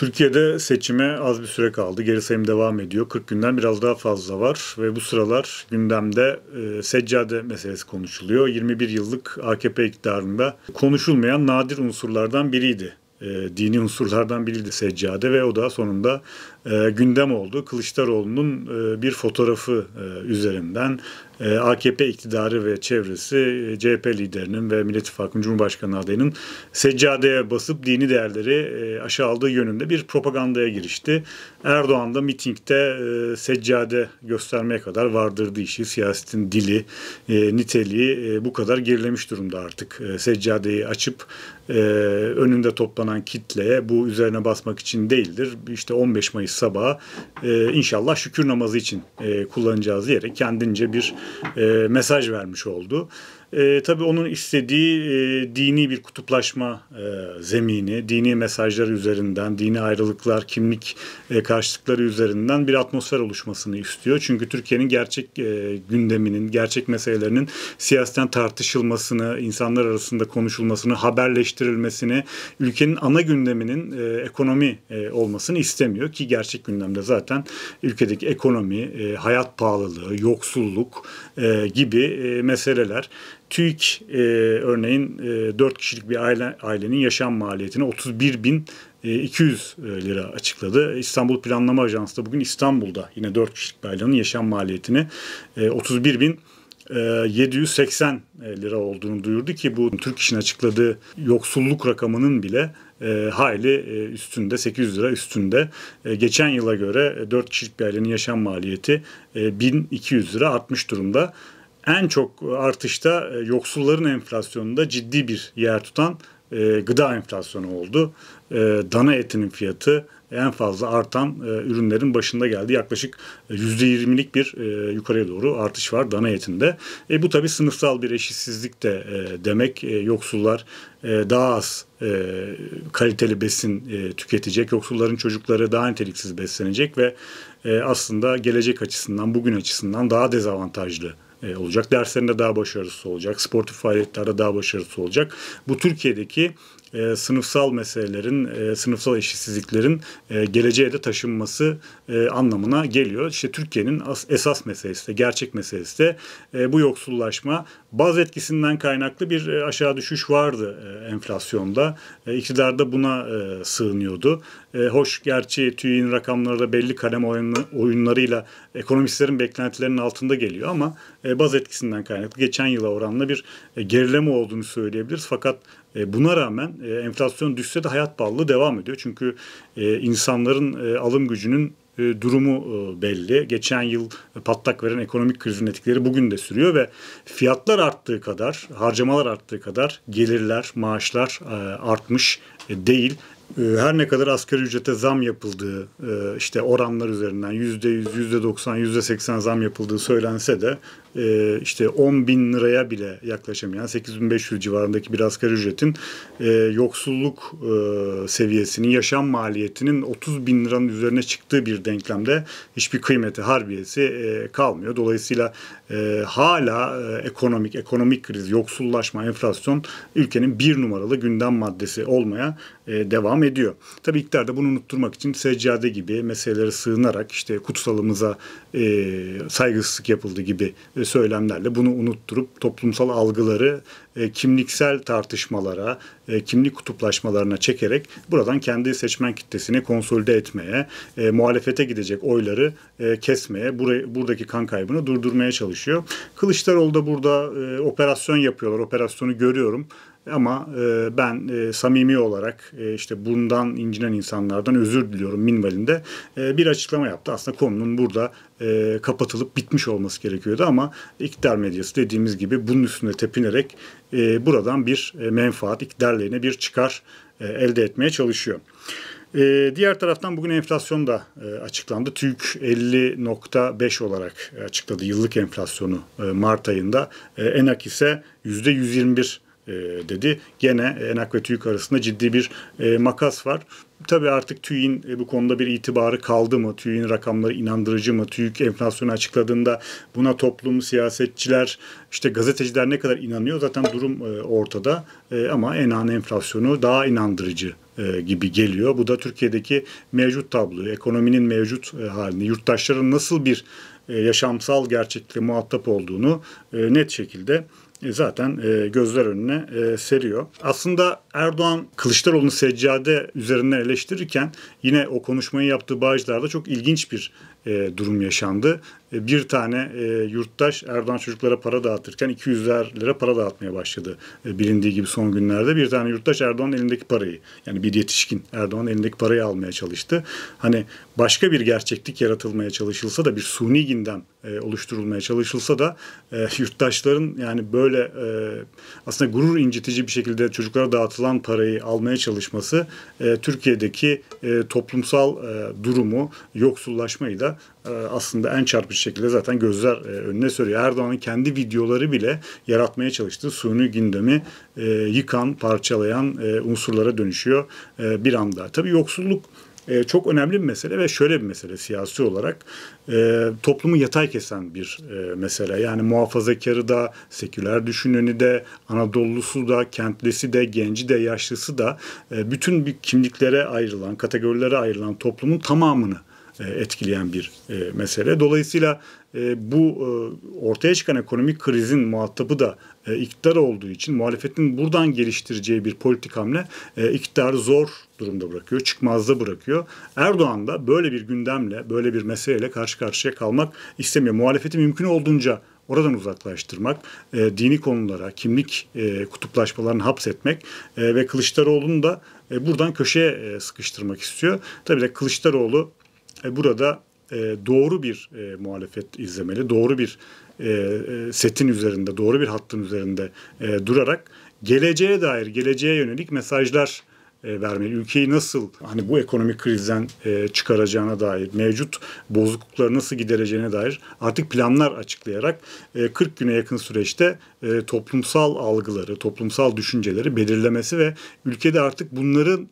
Türkiye'de seçime az bir süre kaldı. Geri sayım devam ediyor. 40 günden biraz daha fazla var ve bu sıralar gündemde e, seccade meselesi konuşuluyor. 21 yıllık AKP iktidarında konuşulmayan nadir unsurlardan biriydi. E, dini unsurlardan biriydi seccade ve o da sonunda e, gündem oldu. Kılıçdaroğlu'nun e, bir fotoğrafı e, üzerinden e, AKP iktidarı ve çevresi e, CHP liderinin ve Millet İttifakı'nın Cumhurbaşkanı adayının seccadeye basıp dini değerleri e, aşağıladığı yönünde bir propagandaya girişti. Erdoğan da mitingde e, seccade göstermeye kadar vardırdı işi. Siyasetin dili, e, niteliği e, bu kadar gerilemiş durumda artık. E, seccadeyi açıp e, önünde toplanan kitleye bu üzerine basmak için değildir. İşte 15 Mayıs Mayıs sabahı e, inşallah şükür namazı için e, kullanacağız diyerek kendince bir e, mesaj vermiş oldu. E, tabii onun istediği e, dini bir kutuplaşma e, zemini, dini mesajlar üzerinden, dini ayrılıklar, kimlik e, karşılıkları üzerinden bir atmosfer oluşmasını istiyor. Çünkü Türkiye'nin gerçek e, gündeminin, gerçek meselelerinin siyasetten tartışılmasını, insanlar arasında konuşulmasını, haberleştirilmesini, ülkenin ana gündeminin e, ekonomi e, olmasını istemiyor ki gerçek gündemde zaten ülkedeki ekonomi, e, hayat pahalılığı, yoksulluk e, gibi e, meseleler TÜİK e, örneğin e, 4 kişilik bir aile, ailenin yaşam maliyetini 31 bin 200 e, e, lira açıkladı. İstanbul Planlama Ajansı da bugün İstanbul'da yine 4 kişilik bir ailenin yaşam maliyetini 31 e, bin 780 lira olduğunu duyurdu ki bu Türk işin açıkladığı yoksulluk rakamının bile e, hayli üstünde 800 lira üstünde. geçen yıla göre 4 kişilik bir ailenin yaşam maliyeti 1200 lira artmış durumda en çok artışta e, yoksulların enflasyonunda ciddi bir yer tutan e, gıda enflasyonu oldu. E, dana etinin fiyatı en fazla artan ürünlerin başında geldi. Yaklaşık %20'lik bir yukarıya doğru artış var dana etinde. E, bu tabi sınıfsal bir eşitsizlik de demek. Yoksullar daha az kaliteli besin tüketecek. Yoksulların çocukları daha niteliksiz beslenecek ve aslında gelecek açısından, bugün açısından daha dezavantajlı e, olacak. Derslerinde daha başarısız olacak. Sportif faaliyetlerde daha başarısız olacak. Bu Türkiye'deki e, sınıfsal meselelerin, e, sınıfsal eşitsizliklerin e, geleceğe de taşınması e, anlamına geliyor. İşte Türkiye'nin esas meselesi de, gerçek meselesi de e, bu yoksullaşma. Baz etkisinden kaynaklı bir e, aşağı düşüş vardı e, enflasyonda. E, iktidar da buna e, sığınıyordu. E, hoş gerçi TÜİ'nin rakamları da belli kalem oyunlu, oyunlarıyla ekonomistlerin beklentilerinin altında geliyor ama e, baz etkisinden kaynaklı geçen yıla oranla bir e, gerileme olduğunu söyleyebiliriz. Fakat e, Buna rağmen e, enflasyon düşse de hayat pahalılığı devam ediyor. Çünkü e, insanların alım gücünün durumu belli. Geçen yıl patlak veren ekonomik krizin etkileri bugün de sürüyor ve fiyatlar arttığı kadar, harcamalar arttığı kadar gelirler, maaşlar artmış değil. Ee, her ne kadar asgari ücrete zam yapıldığı e, işte oranlar üzerinden yüzde yüz, yüzde doksan, yüzde seksen zam yapıldığı söylense de e, işte 10 bin liraya bile yaklaşamayan 8500 civarındaki bir asgari ücretin e, yoksulluk seviyesinin, yaşam maliyetinin 30 bin liranın üzerine çıktığı bir denklemde hiçbir kıymeti, harbiyesi kalmıyor. Dolayısıyla hala ekonomik, ekonomik kriz, yoksullaşma, enflasyon ülkenin bir numaralı gündem maddesi olmaya e, devam ediyor. Tabii iktidar da bunu unutturmak için seccade gibi meselelere sığınarak işte kutsalımıza e, saygısızlık yapıldı gibi e, söylemlerle bunu unutturup toplumsal algıları e, kimliksel tartışmalara, e, kimlik kutuplaşmalarına çekerek buradan kendi seçmen kitlesini konsolide etmeye, e, muhalefete gidecek oyları e, kesmeye, burayı, buradaki kan kaybını durdurmaya çalışıyor. Kılıçdaroğlu da burada e, operasyon yapıyorlar. Operasyonu görüyorum. Ama e, ben e, samimi olarak e, işte bundan incinen insanlardan özür diliyorum minvalinde e, bir açıklama yaptı. Aslında konunun burada e, kapatılıp bitmiş olması gerekiyordu ama iktidar medyası dediğimiz gibi bunun üstüne tepinerek e, buradan bir e, menfaat iktidarlarına bir çıkar e, elde etmeye çalışıyor. E, diğer taraftan bugün enflasyon da e, açıklandı. TÜİK 50.5 olarak açıkladı yıllık enflasyonu e, Mart ayında. E, ENAK ise %121 e, dedi. Gene e, enak ve TÜİK arasında ciddi bir e, makas var. Tabii artık TÜİK'in bu konuda bir itibarı kaldı mı? TÜİK'in rakamları inandırıcı mı? TÜİK enflasyonu açıkladığında buna toplum, siyasetçiler, işte gazeteciler ne kadar inanıyor? Zaten durum ortada ama enan enflasyonu daha inandırıcı gibi geliyor. Bu da Türkiye'deki mevcut tablo, ekonominin mevcut halini, yurttaşların nasıl bir yaşamsal gerçeklikle muhatap olduğunu net şekilde zaten e, gözler önüne e, seriyor. Aslında Erdoğan Kılıçdaroğlu'nu seccade üzerinden eleştirirken yine o konuşmayı yaptığı Bağcılar'da çok ilginç bir e, durum yaşandı. bir tane yurttaş Erdoğan çocuklara para dağıtırken 200 lira para dağıtmaya başladı. bilindiği gibi son günlerde bir tane yurttaş Erdoğan'ın elindeki parayı yani bir yetişkin Erdoğan elindeki parayı almaya çalıştı. Hani başka bir gerçeklik yaratılmaya çalışılsa da bir suni gündem oluşturulmaya çalışılsa da yurttaşların yani böyle böyle e, aslında gurur incitici bir şekilde çocuklara dağıtılan parayı almaya çalışması e, Türkiye'deki e, toplumsal e, durumu, yoksullaşmayı da e, aslında en çarpıcı şekilde zaten gözler e, önüne sürüyor. Erdoğan'ın kendi videoları bile yaratmaya çalıştığı suni gündemi e, yıkan, parçalayan e, unsurlara dönüşüyor e, bir anda. Tabii yoksulluk e, çok önemli bir mesele ve şöyle bir mesele siyasi olarak e, toplumu yatay kesen bir e, mesele. Yani muhafazakarı da, seküler düşüneni de, Anadolu'lusu da, kentlisi de, genci de, yaşlısı da e, bütün bir kimliklere ayrılan, kategorilere ayrılan toplumun tamamını e, etkileyen bir e, mesele. Dolayısıyla e, bu ortaya çıkan ekonomik krizin muhatabı da iktidar olduğu için muhalefetin buradan geliştireceği bir politik hamle iktidarı zor durumda bırakıyor, çıkmazda bırakıyor. Erdoğan da böyle bir gündemle, böyle bir meseleyle karşı karşıya kalmak istemiyor. Muhalefeti mümkün olduğunca oradan uzaklaştırmak, dini konulara, kimlik kutuplaşmalarını hapsetmek ve Kılıçdaroğlu'nu da buradan köşeye sıkıştırmak istiyor. Tabii de Kılıçdaroğlu e, burada e, doğru bir e, muhalefet izlemeli, doğru bir e, setin üzerinde, doğru bir hattın üzerinde durarak geleceğe dair, geleceğe yönelik mesajlar e, vermeli. Ülkeyi nasıl hani bu ekonomik krizden çıkaracağına dair, mevcut bozuklukları nasıl gidereceğine dair artık planlar açıklayarak 40 güne yakın süreçte toplumsal algıları, toplumsal düşünceleri belirlemesi ve ülkede artık bunların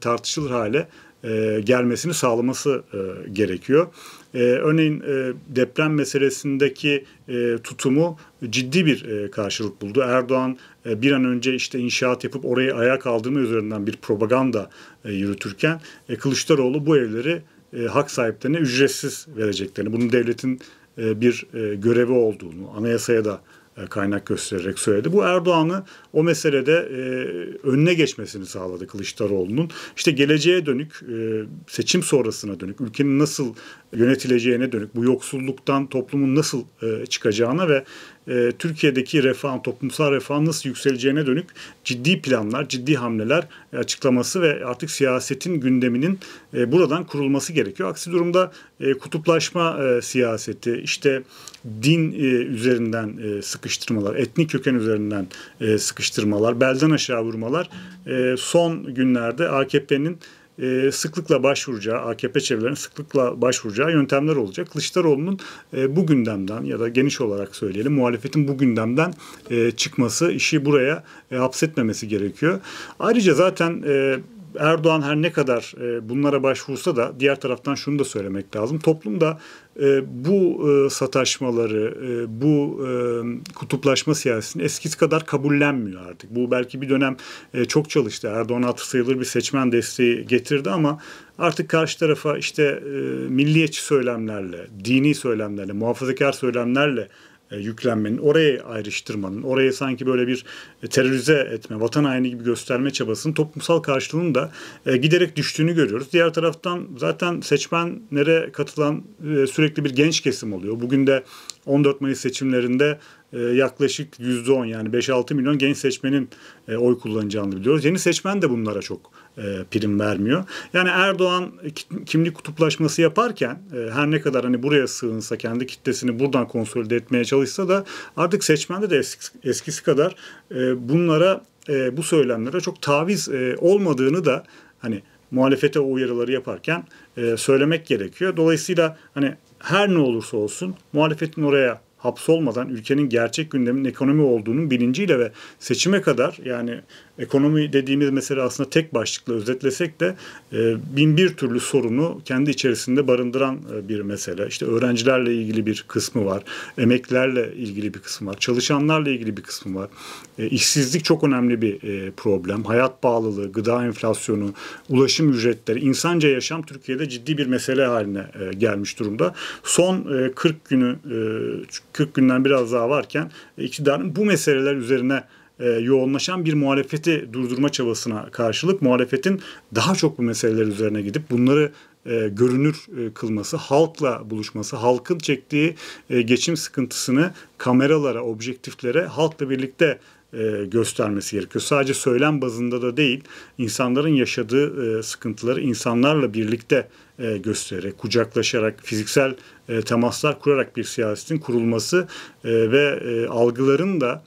tartışılır hale e, gelmesini sağlaması e, gerekiyor. E, örneğin e, deprem meselesindeki e, tutumu ciddi bir e, karşılık buldu. Erdoğan e, bir an önce işte inşaat yapıp orayı ayağa kaldırma üzerinden bir propaganda e, yürütürken e, Kılıçdaroğlu bu evleri e, hak sahiplerine ücretsiz vereceklerini, bunun devletin e, bir e, görevi olduğunu, anayasaya da e, kaynak göstererek söyledi. Bu Erdoğan'ı o meselede e, önüne geçmesini sağladı Kılıçdaroğlu'nun. İşte geleceğe dönük, e, seçim sonrasına dönük, ülkenin nasıl yönetileceğine dönük, bu yoksulluktan toplumun nasıl e, çıkacağına ve e, Türkiye'deki refahın, toplumsal refahın nasıl yükseleceğine dönük ciddi planlar, ciddi hamleler e, açıklaması ve artık siyasetin gündeminin e, buradan kurulması gerekiyor. Aksi durumda kutuplaşma siyaseti, işte din üzerinden sıkıştırmalar, etnik köken üzerinden sıkıştırmalar, belden aşağı vurmalar son günlerde AKP'nin e, sıklıkla başvuracağı, AKP çevrelerinin sıklıkla başvuracağı yöntemler olacak. Kılıçdaroğlu'nun e, bu gündemden ya da geniş olarak söyleyelim muhalefetin bu gündemden e, çıkması, işi buraya e, hapsetmemesi gerekiyor. Ayrıca zaten e, Erdoğan her ne kadar e, bunlara başvursa da diğer taraftan şunu da söylemek lazım. Toplumda e, bu e, sataşmaları, e, bu e, kutuplaşma siyasetini eskisi kadar kabullenmiyor artık. Bu belki bir dönem e, çok çalıştı. Erdoğan hatır sayılır bir seçmen desteği getirdi ama artık karşı tarafa işte e, milliyetçi söylemlerle, dini söylemlerle, muhafazakar söylemlerle e, yüklenmenin, oraya ayrıştırmanın, oraya sanki böyle bir e, terörize etme, vatan haini gibi gösterme çabasının toplumsal karşılığının da e, giderek düştüğünü görüyoruz. Diğer taraftan zaten seçmenlere katılan sürekli bir genç kesim oluyor. Bugün de 14 Mayıs seçimlerinde yaklaşık %10 yani 5-6 milyon genç seçmenin oy kullanacağını biliyoruz. Yeni seçmen de bunlara çok e, prim vermiyor. Yani Erdoğan kimlik kutuplaşması yaparken e, her ne kadar hani buraya sığınsa kendi kitlesini buradan konsolide etmeye çalışsa da artık seçmende de eskisi kadar e, bunlara bu söylemlere çok taviz olmadığını da hani muhalefete uyarıları yaparken söylemek gerekiyor. Dolayısıyla hani her ne olursa olsun muhalefetin oraya hapsolmadan ülkenin gerçek gündemin ekonomi olduğunun bilinciyle ve seçime kadar yani ekonomi dediğimiz mesele aslında tek başlıkla özetlesek de e, bin bir türlü sorunu kendi içerisinde barındıran e, bir mesele. İşte öğrencilerle ilgili bir kısmı var, emeklerle ilgili bir kısmı var, çalışanlarla ilgili bir kısmı var. E, işsizlik çok önemli bir e, problem. Hayat bağlılığı gıda enflasyonu, ulaşım ücretleri, insanca yaşam Türkiye'de ciddi bir mesele haline gelmiş durumda. Son e, 40 günü 40 günden biraz daha varken e, iktidarın bu meseleler üzerine e, yoğunlaşan bir muhalefeti durdurma çabasına karşılık muhalefetin daha çok bu meseleler üzerine gidip bunları e, görünür e, kılması, halkla buluşması, halkın çektiği e, geçim sıkıntısını kameralara, objektiflere halkla birlikte e, göstermesi gerekiyor. Sadece söylem bazında da değil, insanların yaşadığı e, sıkıntıları insanlarla birlikte e, göstererek, kucaklaşarak, fiziksel e, temaslar kurarak bir siyasetin kurulması e, ve e, algıların da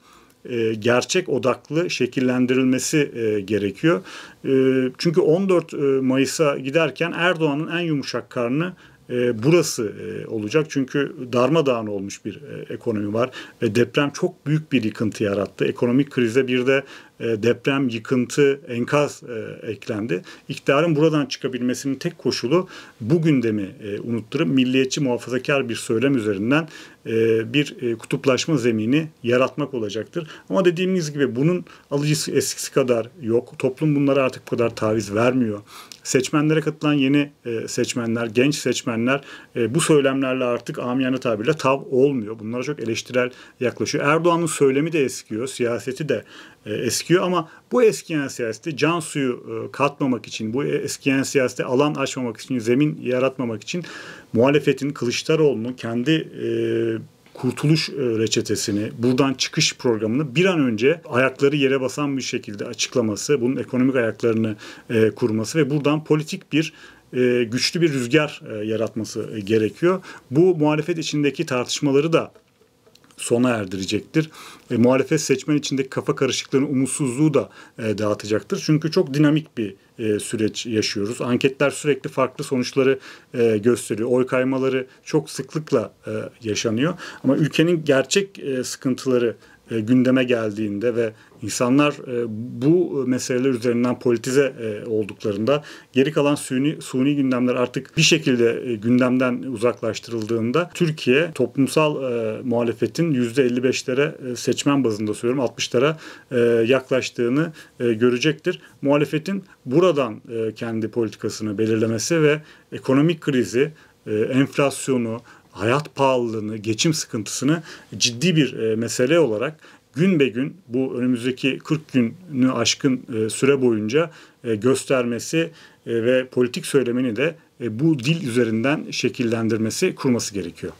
e, gerçek odaklı şekillendirilmesi e, gerekiyor. E, çünkü 14 e, Mayıs'a giderken Erdoğan'ın en yumuşak karnı e, burası e, olacak. Çünkü darmadağın olmuş bir e, ekonomi var ve deprem çok büyük bir yıkıntı yarattı. Ekonomik krize bir de deprem, yıkıntı, enkaz eklendi. İktidarın buradan çıkabilmesinin tek koşulu bu gündemi unutturup milliyetçi muhafazakar bir söylem üzerinden bir kutuplaşma zemini yaratmak olacaktır. Ama dediğimiz gibi bunun alıcısı eskisi kadar yok. Toplum bunlara artık bu kadar taviz vermiyor seçmenlere katılan yeni e, seçmenler, genç seçmenler e, bu söylemlerle artık amiyane tabirle tav olmuyor. Bunlara çok eleştirel yaklaşıyor. Erdoğan'ın söylemi de eskiyor, siyaseti de e, eskiyor ama bu eskiyen siyasette can suyu katmamak için, bu eskiyen siyasette alan açmamak için, zemin yaratmamak için muhalefetin Kılıçdaroğlu'nun kendi kurtuluş e, reçetesini, buradan çıkış programını bir an önce ayakları yere basan bir şekilde açıklaması, bunun ekonomik ayaklarını e, kurması ve buradan politik bir e, güçlü bir rüzgar yaratması gerekiyor. Bu muhalefet içindeki tartışmaları da sona erdirecektir. E, muhalefet seçmen içindeki kafa karışıklığının umutsuzluğu da e, dağıtacaktır. Çünkü çok dinamik bir e, süreç yaşıyoruz. Anketler sürekli farklı sonuçları e, gösteriyor. Oy kaymaları çok sıklıkla e, yaşanıyor. Ama ülkenin gerçek e, sıkıntıları e, gündeme geldiğinde ve insanlar e, bu e, meseleler üzerinden politize e, olduklarında geri kalan suni, suni gündemler artık bir şekilde e, gündemden uzaklaştırıldığında Türkiye toplumsal e, muhalefetin %55'lere e, seçmen bazında söylüyorum 60'lara e, yaklaştığını e, görecektir. Muhalefetin buradan e, kendi politikasını belirlemesi ve ekonomik krizi, e, enflasyonu, hayat pahalılığını, geçim sıkıntısını ciddi bir e, mesele olarak gün be gün bu önümüzdeki 40 günü aşkın e, süre boyunca e, göstermesi ve politik söylemini de bu dil üzerinden şekillendirmesi, kurması gerekiyor.